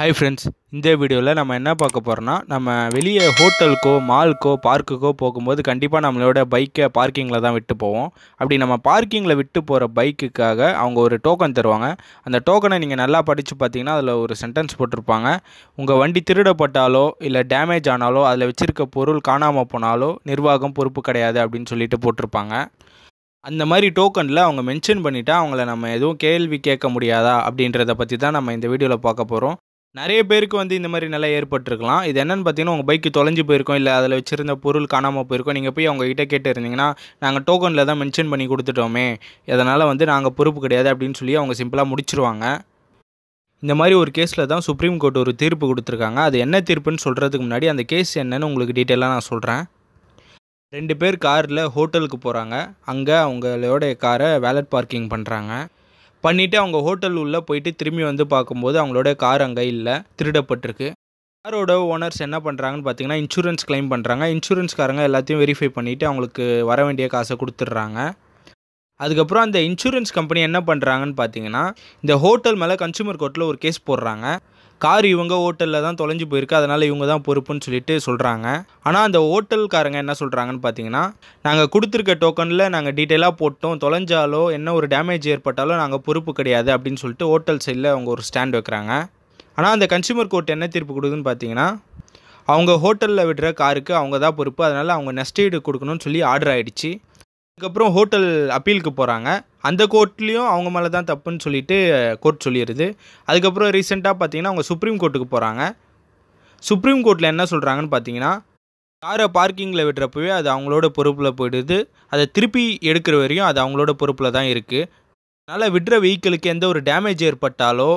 hi friends இந்த வீடியோவில் நம்ம என்ன பார்க்க போகிறோன்னா நம்ம வெளியே ஹோட்டலுக்கோ மால்க்கோ பார்க்குக்கோ போகும்போது கண்டிப்பாக நம்மளோட பைக்கை பார்க்கிங்கில் தான் விட்டு போவோம் அப்படி நம்ம பார்க்கிங்கில் விட்டு போகிற பைக்குக்காக அவங்க ஒரு டோக்கன் தருவாங்க அந்த டோக்கனை நீங்கள் நல்லா படித்து பார்த்தீங்கன்னா அதில் ஒரு சென்டென்ஸ் போட்டிருப்பாங்க உங்கள் வண்டி திருடப்பட்டாலோ இல்லை டேமேஜ் ஆனாலோ அதில் வச்சுருக்க பொருள் காணாமல் போனாலோ நிர்வாகம் பொறுப்பு கிடையாது அப்படின்னு சொல்லிட்டு போட்டிருப்பாங்க அந்த மாதிரி டோக்கனில் அவங்க மென்ஷன் பண்ணிவிட்டால் அவங்கள நம்ம எதுவும் கேள்வி கேட்க முடியாதா அப்படின்றத பற்றி தான் நம்ம இந்த வீடியோவில் பார்க்க போகிறோம் நிறைய பேருக்கு வந்து இந்த மாதிரி நிலை ஏற்பட்டிருக்கலாம் இது என்னென்னு பார்த்தீங்கன்னா உங்கள் பைக்கு தொலைஞ்சு போயிருக்கோம் இல்லை அதில் வச்சுருந்த பொருள் காணாமல் போயிருக்கோம் நீங்கள் போய் அவங்ககிட்ட கேட்டு இருந்தீங்கன்னா நாங்கள் டோக்கனில் தான் மென்ஷன் பண்ணி கொடுத்துட்டோமே அதனால் வந்து நாங்கள் பொறுப்பு கிடையாது அப்படின்னு சொல்லி அவங்க சிம்பிளாக முடிச்சிருவாங்க இந்த மாதிரி ஒரு கேஸில் தான் சுப்ரீம் கோர்ட் ஒரு தீர்ப்பு கொடுத்துருக்காங்க அது என்ன தீர்ப்புன்னு சொல்கிறதுக்கு முன்னாடி அந்த கேஸ் என்னென்னு உங்களுக்கு டீட்டெயிலாக நான் சொல்கிறேன் ரெண்டு பேர் காரில் ஹோட்டலுக்கு போகிறாங்க அங்கே அவங்களோட காரை வேலட் பார்க்கிங் பண்ணுறாங்க பண்ணிவிட்டு அவங்க ஹோட்டல் உள்ளே போயிட்டு திரும்பி வந்து பார்க்கும்போது அவங்களோட கார் அங்கே இல்லை திருடப்பட்டிருக்கு காரோட ஓனர்ஸ் என்ன பண்ணுறாங்கன்னு பார்த்தீங்கன்னா இன்சூரன்ஸ் கிளைம் பண்ணுறாங்க இன்சூரன்ஸ்காரங்க எல்லாத்தையும் வெரிஃபை பண்ணிவிட்டு அவங்களுக்கு வர வேண்டிய காசை கொடுத்துட்றாங்க அதுக்கப்புறம் அந்த இன்சூரன்ஸ் கம்பெனி என்ன பண்ணுறாங்கன்னு பார்த்தீங்கன்னா இந்த ஹோட்டல் மேலே கன்சூமர் கோர்ட்டில் ஒரு கேஸ் போடுறாங்க கார் இவங்க ஹோட்டலில் தான் தொலைஞ்சு போயிருக்கு அதனால் இவங்க தான் பொறுப்புன்னு சொல்லிட்டு சொல்கிறாங்க ஆனால் அந்த ஹோட்டல்காரங்க என்ன சொல்கிறாங்கன்னு பார்த்தீங்கன்னா நாங்கள் கொடுத்துருக்க டோக்கனில் நாங்கள் டீட்டெயிலாக போட்டோம் தொலைஞ்சாலோ என்ன ஒரு டேமேஜ் ஏற்பட்டாலோ நாங்கள் பொறுப்பு கிடையாது அப்படின்னு சொல்லிட்டு ஹோட்டல் சைடில் அவங்க ஒரு ஸ்டாண்ட் வைக்கிறாங்க ஆனால் அந்த கன்சூமர் கோர்ட் என்ன தீர்ப்பு கொடுக்குதுன்னு பார்த்தீங்கன்னா அவங்க ஹோட்டலில் விடுற காருக்கு அவங்க தான் பொறுப்பு அதனால் அவங்க நஷ்டீடு கொடுக்கணும்னு சொல்லி ஆர்டர் ஆகிடுச்சு அதுக்கப்புறம் ஹோட்டல் அப்பீலுக்கு போகிறாங்க அந்த கோர்ட்லேயும் அவங்க மேலே தான் தப்புன்னு சொல்லிட்டு கோர்ட் சொல்லிடுது அதுக்கப்புறம் ரீசெண்டாக பார்த்தீங்கன்னா அவங்க சுப்ரீம் கோர்ட்டுக்கு போகிறாங்க சுப்ரீம் கோர்ட்டில் என்ன சொல்கிறாங்கன்னு பார்த்தீங்கன்னா காரை பார்க்கிங்கில் விடுறப்பவே அது அவங்களோட பொறுப்பில் போயிடுது அதை திருப்பி எடுக்கிற வரையும் அது அவங்களோட பொறுப்பில் தான் இருக்குது அதனால் விடுற வெஹிக்கிளுக்கு எந்த ஒரு டேமேஜ் ஏற்பட்டாலோ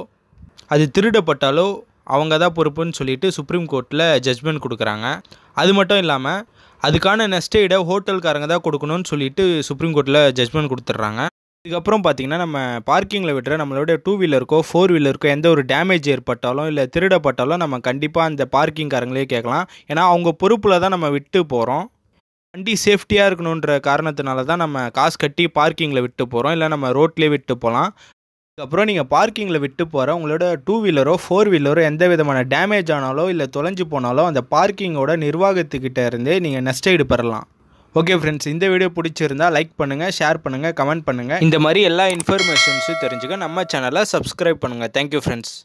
அது திருடப்பட்டாலோ அவங்க தான் பொறுப்புன்னு சொல்லிட்டு சுப்ரீம் கோர்ட்டில் ஜட்ஜ்மெண்ட் கொடுக்குறாங்க அது மட்டும் இல்லாமல் அதுக்கான நெஸ்டை ஹோட்டல்காரங்க தான் கொடுக்கணும்னு சொல்லிட்டு சுப்ரீம் கோர்ட்டில் ஜட்மெண்ட் கொடுத்துட்றாங்க இதுக்கப்புறம் பார்த்தீங்கன்னா நம்ம பார்க்கிங்கில் விட்டுற நம்மளோட டூ வீலருக்கோ ஃபோர் வீலருக்கோ எந்த ஒரு டேமேஜ் ஏற்பட்டாலும் இல்லை திருடப்பட்டாலும் நம்ம கண்டிப்பாக அந்த பார்க்கிங்காரங்களே கேட்கலாம் ஏன்னா அவங்க பொறுப்பில் தான் நம்ம விட்டு போகிறோம் வண்டி சேஃப்டியாக இருக்கணுன்ற காரணத்தினால தான் நம்ம காசு கட்டி பார்க்கிங்கில் விட்டு போகிறோம் இல்லை நம்ம ரோட்லேயே விட்டு போகலாம் அதுக்கப்புறம் நீங்கள் பார்க்கிங்கில் விட்டு போகிற உங்களோட டூ வீலரோ ஃபோர் வீலரோ எந்த விதமான டேமேஜ் ஆனாலோ இல்லை தொலைஞ்சு போனாலோ அந்த பார்க்கிங்கோட நிர்வாகத்துக்கிட்ட இருந்தே நீங்கள் நஷ்டஈடு பெறலாம் ஓகே ஃப்ரெண்ட்ஸ் இந்த வீடியோ பிடிச்சிருந்தா லைக் பண்ணுங்கள் ஷேர் பண்ணுங்கள் கமெண்ட் பண்ணுங்கள் இந்த மாதிரி எல்லா இன்ஃபர்மேஷன்ஸும் தெரிஞ்சுக்க நம்ம சேனலை சப்ஸ்கிரைப் பண்ணுங்கள் தேங்க்யூ ஃப்ரெண்ட்ஸ்